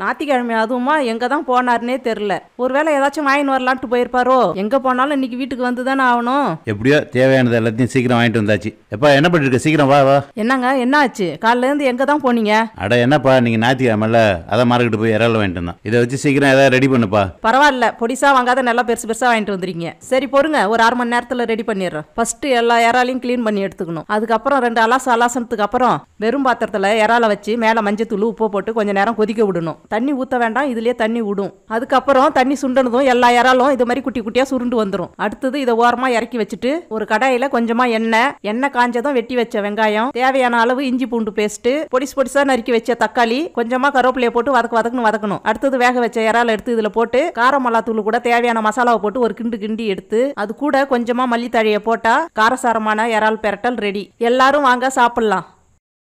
ஞாத்திக்கிழமை அதுவுமா எங்கே தான் போனார்னே தெரில ஒருவேளை ஏதாச்சும் வாங்கின்னு வரலான்ட்டு போயிருப்பாரோ எங்கே போனாலும் இன்னைக்கு வீட்டுக்கு வந்து தானே ஆகணும் எப்படியோ தேவையானது எல்லாத்தையும் சீக்கிரம் வாங்கிட்டு வந்தாச்சு எப்பா என்ன பண்ணிருக்க சீக்கிரம் வா வா என்னங்க என்ன ஆச்சு இருந்து எங்கே தான் போனீங்க அட என்னப்பா நீங்கள் ஞாயிற்றுக்கிழமைல அதை மார்க்கெட்டு போய் இறால வாங்கிட்டு வந்தோம் இதை வச்சு சீக்கிரம் ஏதாவது ரெடி பண்ணுப்பா பரவாயில்ல பொடிசா வாங்காத நல்லா பெருசு பெருசாக வாங்கிட்டு வந்துருக்கீங்க சரி பொறுங்க ஒரு அரை மணி நேரத்தில் ரெடி பண்ணிடுறேன் ஃபஸ்ட்டு எல்லா இறாலையும் க்ளீன் பண்ணி எடுத்துக்கணும் அதுக்கப்புறம் ரெண்டு அலாசம் அலாசனத்துக்கு அப்புறம் வெறும் பாத்திரத்தில் இறால வச்சு மேலே மஞ்சள் தூள் உப்பு போட்டு கொஞ்சம் நேரம் கொதிக்க விடணும் தண்ணி ஊற்ற வேண்டாம் இதுலேயே தண்ணி விடும் அதுக்கப்புறம் தண்ணி சுண்டனதும் எல்லா இறாலும் இது மாதிரி குட்டி குட்டியாக சுருண்டு வந்துடும் அடுத்தது இதை ஓரமாக இறக்கி வச்சுட்டு ஒரு கடாயில் கொஞ்சமாக எண்ணெய் எண்ணெய் காஞ்சதும் வெட்டி வச்ச வெங்காயம் தேவையான அளவு இஞ்சி பூண்டு பேஸ்ட்டு பொடிசு பொடிசாக நறுக்கி வச்ச தக்காளி கொஞ்சமாக கருவேப்பிலையை போட்டு வதக்கு வதக்குன்னு வதக்கணும் அடுத்தது வேக வச்ச இறால் எடுத்து இதில் போட்டு கார மிளகாத்தூள் கூட தேவையான மசாலாவை போட்டு ஒரு கிண்டு கிண்டி எடுத்து அது கூட கொஞ்சமாக மல்லித்தழையை போட்டால் காரசாரமான இறால் பெரட்டல் ரெடி எல்லாரும் வாங்க சாப்பிட்லாம்